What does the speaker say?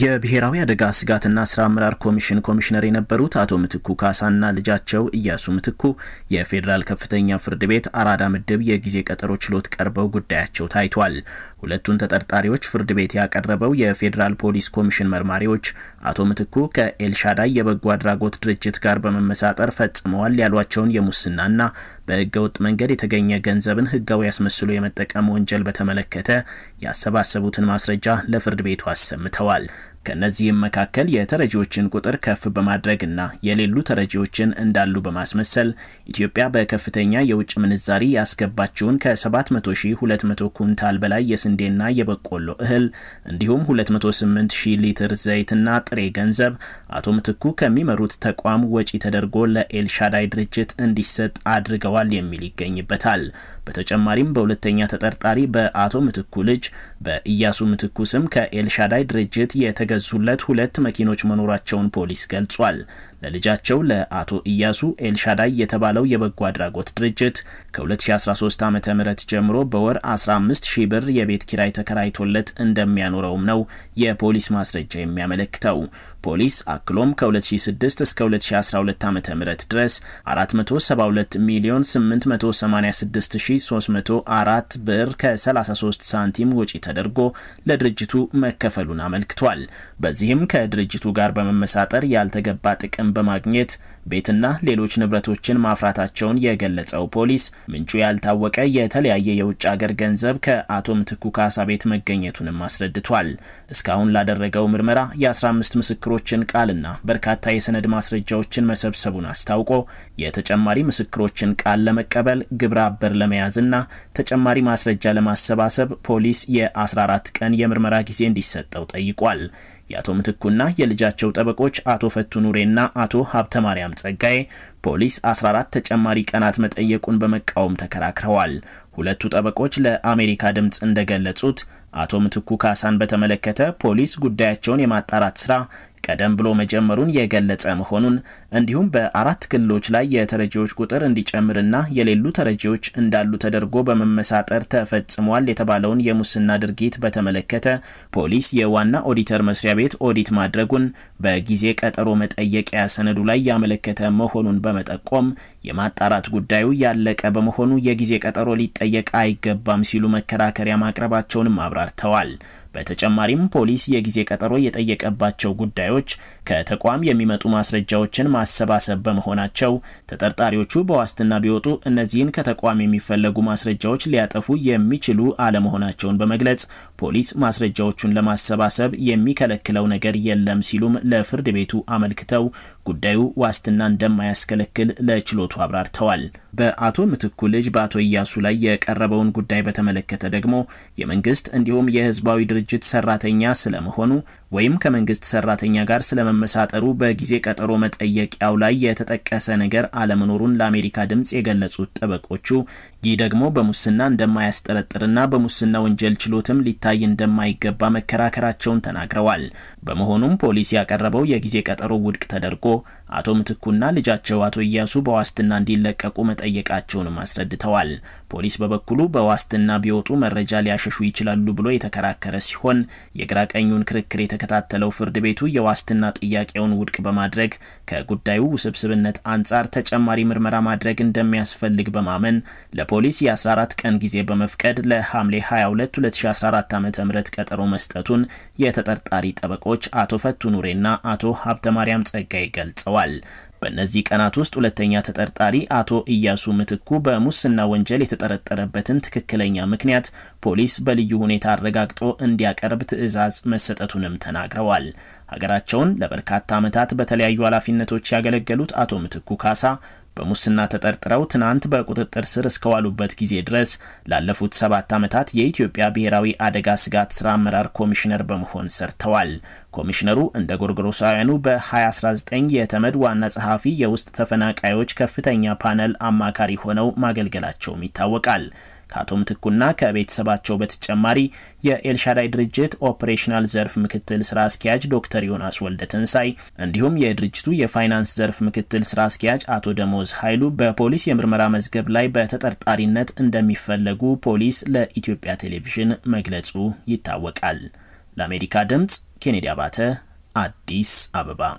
የብሔራዊ አደጋ ስጋትና ስራ አመራር ኮሚሽን ኮሚሽነር የነበሩት አቶ ምትኩ ካሳና ልጃቸው እያሱ ምትኩ የፌዴራል ከፍተኛ ፍርድ ቤት አራዳ ምድብ የጊዜ ቀጠሮ ችሎት ቀርበው ጉዳያቸው ታይቷል። ሁለቱን ተጠርጣሪዎች ፍርድ ቤት ያቀረበው የፌዴራል ፖሊስ ኮሚሽን መርማሪዎች አቶ ምትኩ ከኤልሻዳይ የበጎ አድራጎት ድርጅት ጋር በመመሳጠር ፈጽመዋል ያሏቸውን የሙስናና በህገ ወጥ መንገድ የተገኘ ገንዘብን ህጋዊ ያስመስሎ የመጠቀም ወንጀል በተመለከተ ያሰባሰቡትን ማስረጃ ለፍርድ ቤቱ አሰምተዋል። ከእነዚህም መካከል የተረጂዎችን ቁጥር ከፍ በማድረግና የሌሉ ተረጂዎችን እንዳሉ በማስመሰል ኢትዮጵያ በከፍተኛ የውጭ ምንዛሪ ያስገባችውን ከ7200 ኩንታል በላይ የስንዴና የበቆሎ እህል እንዲሁም 28000 ሊትር ዘይትና ጥሬ ገንዘብ አቶ ምትኩ ከሚመሩት ተቋም ወጪ ተደርጎ ለኤልሻዳይ ድርጅት እንዲሰጥ አድርገዋል የሚል ይገኝበታል። በተጨማሪም በሁለተኛ ተጠርጣሪ በአቶ ምትኩ ልጅ በኢያሱ ምትኩ ስም ከኤልሻዳይ ድርጅት የተ የተገዙለት ሁለት መኪኖች መኖራቸውን ፖሊስ ገልጿል። ለልጃቸው ለአቶ ኢያሱ ኤልሻዳይ የተባለው የበጎ አድራጎት ድርጅት ከ2013 ዓ ም ጀምሮ በወር 15 ሺህ ብር የቤት ኪራይ ተከራይቶለት እንደሚያኖረውም ነው የፖሊስ ማስረጃ የሚያመለክተው። ፖሊስ አክሎም ከ2006 እስከ 2012 ዓ ም ድረስ 472 ሚሊዮን 886304 ብር ከ33 ሳንቲም ወጪ ተደርጎ ለድርጅቱ መከፈሉን አመልክቷል። በዚህም ከድርጅቱ ጋር በመመሳጠር ያልተገባ ጥቅም በማግኘት ቤትና ሌሎች ንብረቶችን ማፍራታቸውን የገለጸው ፖሊስ ምንጩ ያልታወቀ የተለያየ የውጭ አገር ገንዘብ ከአቶ ምትኩ ካሳ ቤት መገኘቱንም አስረድቷል። እስካሁን ላደረገው ምርመራ የ15 ምስክሮችን ቃልና በርካታ የሰነድ ማስረጃዎችን መሰብሰቡን አስታውቆ የተጨማሪ ምስክሮችን ቃል ለመቀበል ግብረ አበር ለመያዝና ተጨማሪ ማስረጃ ለማሰባሰብ ፖሊስ የ14 ቀን የምርመራ ጊዜ እንዲሰጠው ጠይቋል። የአቶ ምትኩና የልጃቸው ጠበቆች አቶ ፈቱ ኑሬና አቶ ሀብተ ማርያም ጸጋዬ ፖሊስ 14 ተጨማሪ ቀናት መጠየቁን በመቃወም ተከራክረዋል። ሁለቱ ጠበቆች ለአሜሪካ ድምፅ እንደገለጹት አቶ ምትኩ ካሳን በተመለከተ ፖሊስ ጉዳያቸውን የማጣራት ስራ ቀደም ብሎ መጀመሩን የገለጸ መሆኑን እንዲሁም በአራት ክልሎች ላይ የተረጂዎች ቁጥር እንዲጨምርና የሌሉ ተረጂዎች እንዳሉ ተደርጎ በመመሳጠር ተፈጽሟል የተባለውን የሙስና ድርጊት በተመለከተ ፖሊስ የዋና ኦዲተር መስሪያ ቤት ኦዲት ማድረጉን በጊዜ ቀጠሮ መጠየቂያ ሰነዱ ላይ ያመለከተ መሆኑን በመጠቆም የማጣራት ጉዳዩ ያለቀ በመሆኑ የጊዜ ቀጠሮ ሊጠየቅ አይገባም ሲሉ መከራከሪያ ማቅረባቸውንም አብራርተዋል። በተጨማሪም ፖሊስ የጊዜ ቀጠሮ የጠየቀባቸው ጉዳዮች ጉዳዮች ከተቋም የሚመጡ ማስረጃዎችን ማሰባሰብ በመሆናቸው ተጠርጣሪዎቹ በዋስትና ቢወጡ እነዚህን ከተቋም የሚፈለጉ ማስረጃዎች ሊያጠፉ የሚችሉ አለመሆናቸውን በመግለጽ ፖሊስ ማስረጃዎቹን ለማሰባሰብ የሚከለክለው ነገር የለም ሲሉም ለፍርድ ቤቱ አመልክተው ጉዳዩ ዋስትና እንደማያስከለክል ለችሎቱ አብራርተዋል። በአቶ ምትኩ ልጅ በአቶ እያሱ ላይ የቀረበውን ጉዳይ በተመለከተ ደግሞ የመንግስት እንዲሁም የህዝባዊ ድርጅት ሰራተኛ ስለመሆኑ ወይም ከመንግስት ሰራተኛ ጋር ስለመመሳጠሩ በጊዜ ቀጠሮ መጠየቂያው ላይ የተጠቀሰ ነገር አለመኖሩን ለአሜሪካ ድምፅ የገለጹት ጠበቆቹ ይህ ደግሞ በሙስና እንደማያስጠረጥርና በሙስና ወንጀል ችሎትም ሊታይ እንደማይገባ መከራከራቸውን ተናግረዋል። በመሆኑም ፖሊስ ያቀረበው የጊዜ ቀጠሮ ውድቅ ተደርጎ አቶ ምትኩና ልጃቸው አቶ እያሱ በዋስትና እንዲለቀቁ መጠየቃቸውንም አስረድተዋል። ፖሊስ በበኩሉ በዋስትና ቢወጡ መረጃ ሊያሸሹ ይችላሉ ብሎ የተከራከረ ሲሆን የግራ ቀኙን ክርክር የተከታተለው ፍርድ ቤቱ የዋ የዋስትና ጥያቄውን ውድቅ በማድረግ ከጉዳዩ ውስብስብነት አንጻር ተጨማሪ ምርመራ ማድረግ እንደሚያስፈልግ በማመን ለፖሊስ የ14 ቀን ጊዜ በመፍቀድ ለሐምሌ 22 2014 ዓ ም ቀጠሮ መስጠቱን የተጠርጣሪ ጠበቆች አቶ ፈቱ ኑሬና አቶ ሀብተ ማርያም ጸጋይ ገልጸዋል። በእነዚህ ቀናት ውስጥ ሁለተኛ ተጠርጣሪ አቶ ኢያሱ ምትኩ በሙስና ወንጀል የተጠረጠረበትን ትክክለኛ ምክንያት ፖሊስ በልዩ ሁኔታ አረጋግጦ እንዲያቀርብ ትዕዛዝ መሰጠቱንም ተናግረዋል። ሀገራቸውን ለበርካታ ዓመታት በተለያዩ ኃላፊነቶች ያገለገሉት አቶ ምትኩ ካሳ በሙስና ተጠርጥረው ትናንት በቁጥጥር ስር እስከዋሉበት ጊዜ ድረስ ላለፉት ሰባት ዓመታት የኢትዮጵያ ብሔራዊ አደጋ ስጋት ስራ አመራር ኮሚሽነር በመሆን ሰርተዋል። ኮሚሽነሩ እንደ ጎርጎሮሳውያኑ በ2019 የተመድ ዋና ጸሐፊ የውስጥ ተፈናቃዮች ከፍተኛ ፓነል አማካሪ ሆነው ማገልገላቸውም ይታወቃል። ከአቶ ምትኩና ከቤተሰባቸው በተጨማሪ የኤልሻዳይ ድርጅት ኦፕሬሽናል ዘርፍ ምክትል ስራ አስኪያጅ ዶክተር ዮናስ ወልደ ትንሳይ እንዲሁም የድርጅቱ የፋይናንስ ዘርፍ ምክትል ስራ አስኪያጅ አቶ ደሞዝ ኃይሉ በፖሊስ የምርመራ መዝገብ ላይ በተጠርጣሪነት እንደሚፈለጉ ፖሊስ ለኢትዮጵያ ቴሌቪዥን መግለጹ ይታወቃል። ለአሜሪካ ድምጽ ኬኔዲ አባተ አዲስ አበባ